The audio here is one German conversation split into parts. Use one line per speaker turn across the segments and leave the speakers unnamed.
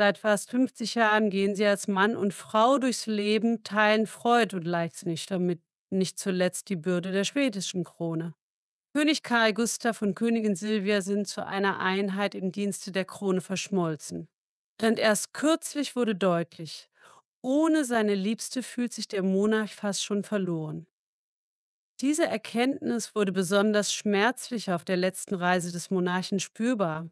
Seit fast 50 Jahren gehen sie als Mann und Frau durchs Leben, teilen Freude und Leichtnichter damit nicht zuletzt die Bürde der schwedischen Krone. König Karl Gustav und Königin Silvia sind zu einer Einheit im Dienste der Krone verschmolzen. Denn erst kürzlich wurde deutlich, ohne seine Liebste fühlt sich der Monarch fast schon verloren. Diese Erkenntnis wurde besonders schmerzlich auf der letzten Reise des Monarchen spürbar.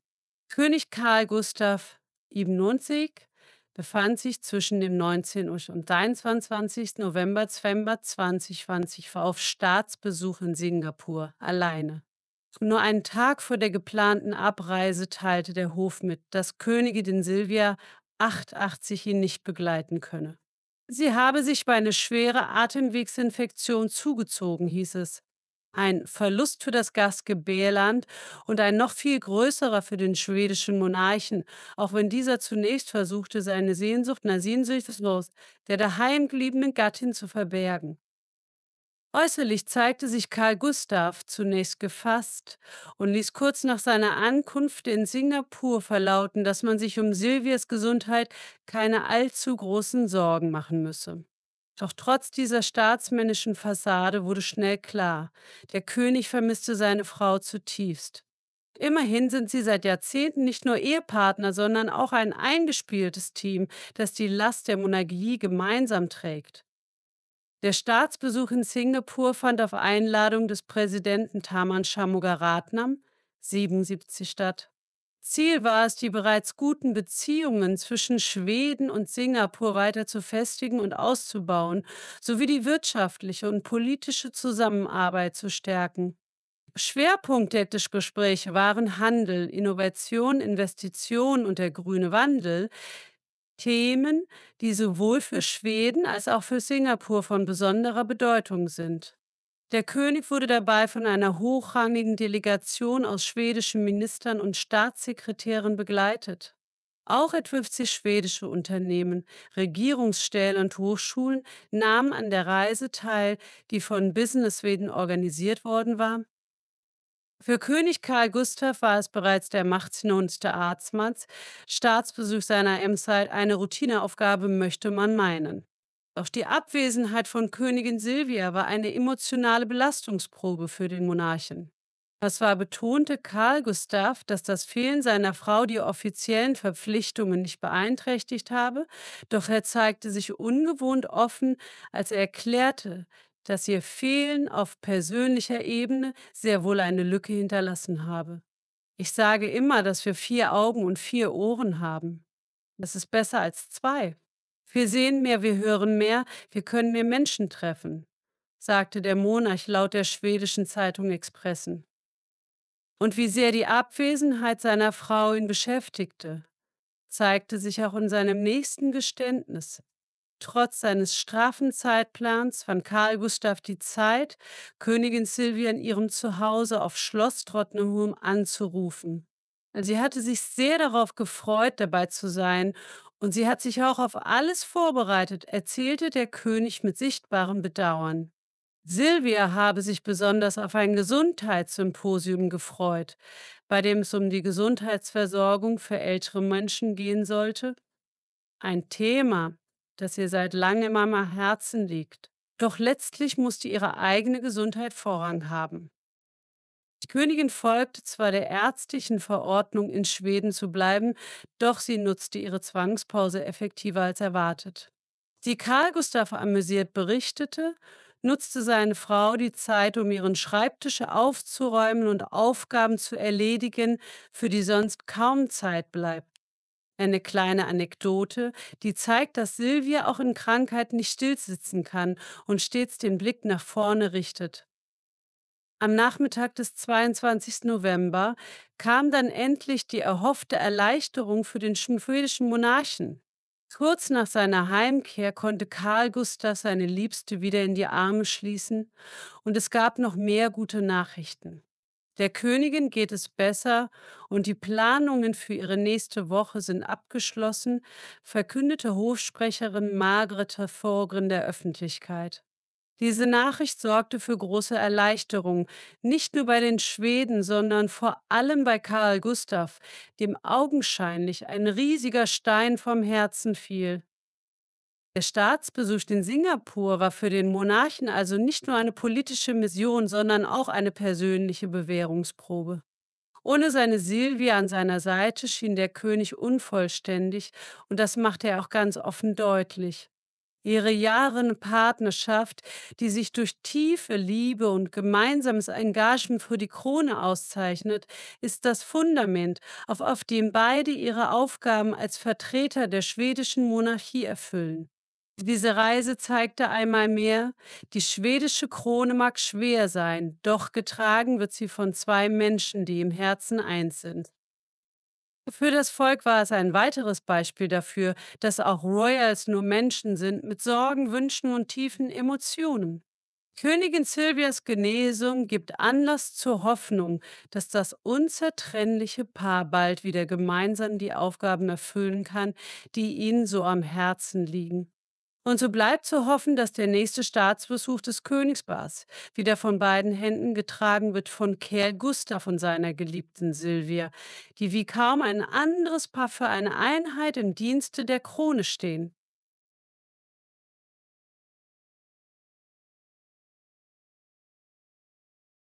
König Karl Gustav 97 befand sich zwischen dem 19. und 23. November 2020 auf Staatsbesuch in Singapur alleine. Nur einen Tag vor der geplanten Abreise teilte der Hof mit, dass Königin Silvia 88 ihn nicht begleiten könne. Sie habe sich bei einer schweren Atemwegsinfektion zugezogen, hieß es ein Verlust für das Gastgebärland und ein noch viel größerer für den schwedischen Monarchen, auch wenn dieser zunächst versuchte, seine Sehnsucht nach Sehnsuchtslos der daheim gebliebenen Gattin zu verbergen. Äußerlich zeigte sich Karl Gustav zunächst gefasst und ließ kurz nach seiner Ankunft in Singapur verlauten, dass man sich um Silvias Gesundheit keine allzu großen Sorgen machen müsse. Doch trotz dieser staatsmännischen Fassade wurde schnell klar, der König vermisste seine Frau zutiefst. Immerhin sind sie seit Jahrzehnten nicht nur Ehepartner, sondern auch ein eingespieltes Team, das die Last der Monarchie gemeinsam trägt. Der Staatsbesuch in Singapur fand auf Einladung des Präsidenten Taman Shanmugaratnam 77 statt. Ziel war es, die bereits guten Beziehungen zwischen Schweden und Singapur weiter zu festigen und auszubauen, sowie die wirtschaftliche und politische Zusammenarbeit zu stärken. Schwerpunkt der Gesprächs waren Handel, Innovation, Investition und der grüne Wandel, Themen, die sowohl für Schweden als auch für Singapur von besonderer Bedeutung sind. Der König wurde dabei von einer hochrangigen Delegation aus schwedischen Ministern und Staatssekretären begleitet. Auch etwa 50 schwedische Unternehmen, Regierungsstellen und Hochschulen nahmen an der Reise teil, die von Business Sweden organisiert worden war. Für König Karl Gustav war es bereits der machtnunste Arztmanns. Staatsbesuch seiner Emsheit eine Routineaufgabe, möchte man meinen. Doch die Abwesenheit von Königin Silvia war eine emotionale Belastungsprobe für den Monarchen. Und zwar betonte Karl Gustav, dass das Fehlen seiner Frau die offiziellen Verpflichtungen nicht beeinträchtigt habe, doch er zeigte sich ungewohnt offen, als er erklärte, dass ihr Fehlen auf persönlicher Ebene sehr wohl eine Lücke hinterlassen habe. Ich sage immer, dass wir vier Augen und vier Ohren haben. Das ist besser als zwei, wir sehen mehr, wir hören mehr, wir können mehr Menschen treffen, sagte der Monarch laut der schwedischen Zeitung Expressen. Und wie sehr die Abwesenheit seiner Frau ihn beschäftigte, zeigte sich auch in seinem nächsten Geständnis. Trotz seines straffen Zeitplans fand Karl Gustav die Zeit, Königin Silvia in ihrem Zuhause auf Schloss Trottenham anzurufen. Sie hatte sich sehr darauf gefreut, dabei zu sein und sie hat sich auch auf alles vorbereitet, erzählte der König mit sichtbarem Bedauern. Silvia habe sich besonders auf ein Gesundheitssymposium gefreut, bei dem es um die Gesundheitsversorgung für ältere Menschen gehen sollte. Ein Thema, das ihr seit langem am Herzen liegt. Doch letztlich musste ihre eigene Gesundheit Vorrang haben. Die Königin folgte zwar der ärztlichen Verordnung, in Schweden zu bleiben, doch sie nutzte ihre Zwangspause effektiver als erwartet. Die Karl Gustav amüsiert berichtete, nutzte seine Frau die Zeit, um ihren Schreibtisch aufzuräumen und Aufgaben zu erledigen, für die sonst kaum Zeit bleibt. Eine kleine Anekdote, die zeigt, dass Silvia auch in Krankheit nicht stillsitzen kann und stets den Blick nach vorne richtet. Am Nachmittag des 22. November kam dann endlich die erhoffte Erleichterung für den schwedischen Monarchen. Kurz nach seiner Heimkehr konnte Karl Gustav seine Liebste wieder in die Arme schließen und es gab noch mehr gute Nachrichten. Der Königin geht es besser und die Planungen für ihre nächste Woche sind abgeschlossen, verkündete Hofsprecherin Margrethe Vorgren der Öffentlichkeit. Diese Nachricht sorgte für große Erleichterung, nicht nur bei den Schweden, sondern vor allem bei Karl Gustav, dem augenscheinlich ein riesiger Stein vom Herzen fiel. Der Staatsbesuch in Singapur war für den Monarchen also nicht nur eine politische Mission, sondern auch eine persönliche Bewährungsprobe. Ohne seine Silvia an seiner Seite schien der König unvollständig, und das machte er auch ganz offen deutlich ihre Jahre Partnerschaft, die sich durch tiefe Liebe und gemeinsames Engagement für die Krone auszeichnet, ist das Fundament, auf, auf dem beide ihre Aufgaben als Vertreter der schwedischen Monarchie erfüllen. Diese Reise zeigte einmal mehr, die schwedische Krone mag schwer sein, doch getragen wird sie von zwei Menschen, die im Herzen eins sind. Für das Volk war es ein weiteres Beispiel dafür, dass auch Royals nur Menschen sind mit Sorgen, Wünschen und tiefen Emotionen. Königin Silvias Genesung gibt Anlass zur Hoffnung, dass das unzertrennliche Paar bald wieder gemeinsam die Aufgaben erfüllen kann, die ihnen so am Herzen liegen. Und so bleibt zu hoffen, dass der nächste Staatsbesuch des Königspaars wieder von beiden Händen getragen wird von Kerl Gustav und seiner geliebten Silvia, die wie kaum ein anderes Paar für eine Einheit im Dienste der Krone stehen.